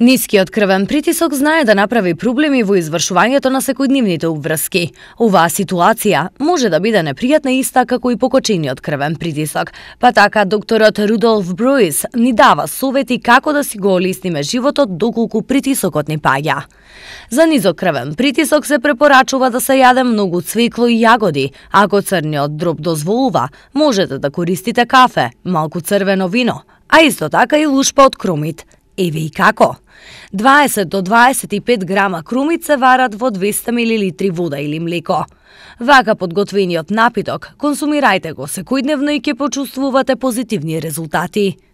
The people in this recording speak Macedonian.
Нискиот крвен притисок знае да направи проблеми во извршувањето на секојдневните обврски. Оваа ситуација може да биде непријатна иста како и покочениот крвен притисок, па така докторот Рудолф Бруис ни дава совети како да си го олесниме животот доколку притисокот ни паѓа. За низок крвен притисок се препорачува да се јаде многу цвекло и јагоди. Ако црниот дроб дозволува, можете да користите кафе, малку црвено вино, а исто така и лушпа од кромит еве и како. 20 до 25 грама крумит се варат во 200 мл вода или млеко. Вака подготвениот напиток, консумирајте го секојдневно и ќе почувствувате позитивни резултати.